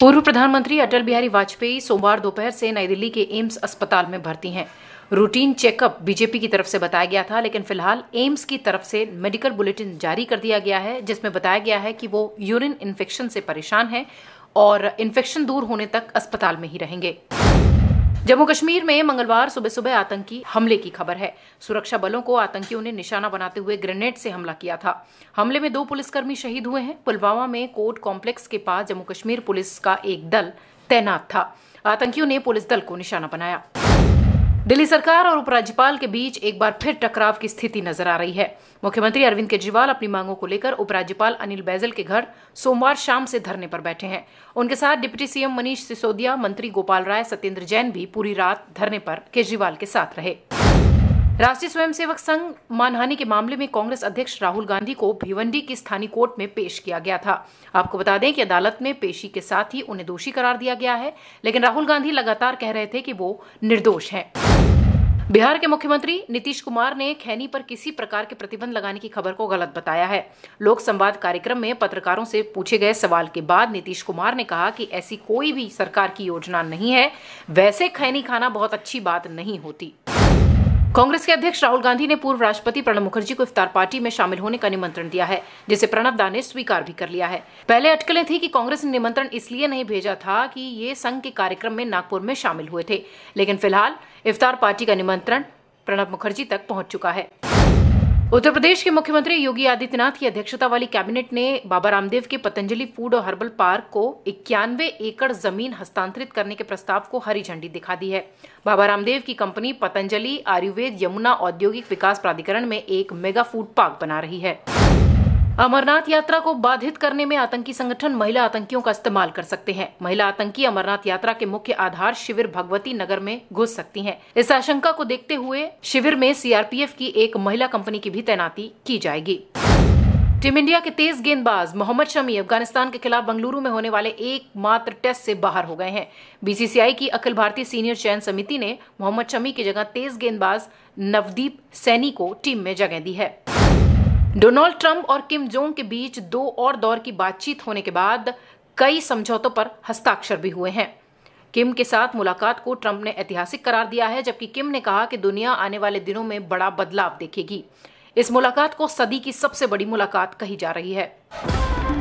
पूर्व प्रधानमंत्री अटल बिहारी वाजपेयी सोमवार दोपहर से नई दिल्ली के एम्स अस्पताल में भर्ती हैं रूटीन चेकअप बीजेपी की तरफ से बताया गया था लेकिन फिलहाल एम्स की तरफ से मेडिकल बुलेटिन जारी कर दिया गया है जिसमें बताया गया है कि वो यूरिन इन्फेक्शन से परेशान हैं और इन्फेक्शन दूर होने तक अस्पताल में ही रहेंगे जम्मू कश्मीर में मंगलवार सुबह सुबह आतंकी हमले की खबर है सुरक्षा बलों को आतंकियों ने निशाना बनाते हुए ग्रेनेड से हमला किया था हमले में दो पुलिसकर्मी शहीद हुए हैं पुलवामा में कोर्ट कॉम्प्लेक्स के पास जम्मू कश्मीर पुलिस का एक दल तैनात था आतंकियों ने पुलिस दल को निशाना बनाया दिल्ली सरकार और उपराज्यपाल के बीच एक बार फिर टकराव की स्थिति नजर आ रही है मुख्यमंत्री अरविंद केजरीवाल अपनी मांगों को लेकर उपराज्यपाल अनिल बैजल के घर सोमवार शाम से धरने पर बैठे हैं उनके साथ डिप्टी सीएम मनीष सिसोदिया मंत्री गोपाल राय सत्येंद्र जैन भी पूरी रात धरने पर केजरीवाल के साथ रहे राष्ट्रीय स्वयंसेवक संघ मानहानि के मामले में कांग्रेस अध्यक्ष राहुल गांधी को भिवंडी की स्थानीय कोर्ट में पेश किया गया था आपको बता दें कि अदालत में पेशी के साथ ही उन्हें दोषी करार दिया गया है लेकिन राहुल गांधी लगातार कह रहे थे कि वो निर्दोष हैं बिहार के मुख्यमंत्री नीतीश कुमार ने खैनी पर किसी प्रकार के प्रतिबंध लगाने की खबर को गलत बताया है लोक संवाद कार्यक्रम में पत्रकारों से पूछे गए सवाल के बाद नीतीश कुमार ने कहा कि ऐसी कोई भी सरकार की योजना नहीं है वैसे खैनी खाना बहुत अच्छी बात नहीं होती कांग्रेस के अध्यक्ष राहुल गांधी ने पूर्व राष्ट्रपति प्रणब मुखर्जी को इफ्तार पार्टी में शामिल होने का निमंत्रण दिया है जिसे प्रणब दा ने स्वीकार भी कर लिया है पहले अटकलें थी कि कांग्रेस ने निमंत्रण इसलिए नहीं भेजा था कि ये संघ के कार्यक्रम में नागपुर में शामिल हुए थे लेकिन फिलहाल इफ्तार पार्टी का निमंत्रण प्रणब मुखर्जी तक पहुंच चुका है उत्तर प्रदेश के मुख्यमंत्री योगी आदित्यनाथ की अध्यक्षता वाली कैबिनेट ने बाबा रामदेव के पतंजलि फूड और हर्बल पार्क को इक्यानवे एकड़ जमीन हस्तांतरित करने के प्रस्ताव को हरी झंडी दिखा दी है बाबा रामदेव की कंपनी पतंजलि आयुर्वेद यमुना औद्योगिक विकास प्राधिकरण में एक मेगा फूड पार्क बना रही है अमरनाथ यात्रा को बाधित करने में आतंकी संगठन महिला आतंकियों का इस्तेमाल कर सकते हैं महिला आतंकी अमरनाथ यात्रा के मुख्य आधार शिविर भगवती नगर में घुस सकती हैं। इस आशंका को देखते हुए शिविर में सीआरपीएफ की एक महिला कंपनी की भी तैनाती की जाएगी टीम इंडिया के तेज गेंदबाज मोहम्मद शमी अफगानिस्तान के खिलाफ बंगलुरु में होने वाले एकमात्र टेस्ट से बाहर हो गए हैं बीसीसीआई की अखिल भारतीय सीनियर चयन समिति ने मोहम्मद शमी की जगह तेज गेंदबाज नवदीप सैनी को टीम में जगह दी है डोनाल्ड ट्रंप और किम जोंग के बीच दो और दौर की बातचीत होने के बाद कई समझौतों पर हस्ताक्षर भी हुए हैं किम के साथ मुलाकात को ट्रंप ने ऐतिहासिक करार दिया है जबकि किम ने कहा कि दुनिया आने वाले दिनों में बड़ा बदलाव देखेगी इस मुलाकात को सदी की सबसे बड़ी मुलाकात कही जा रही है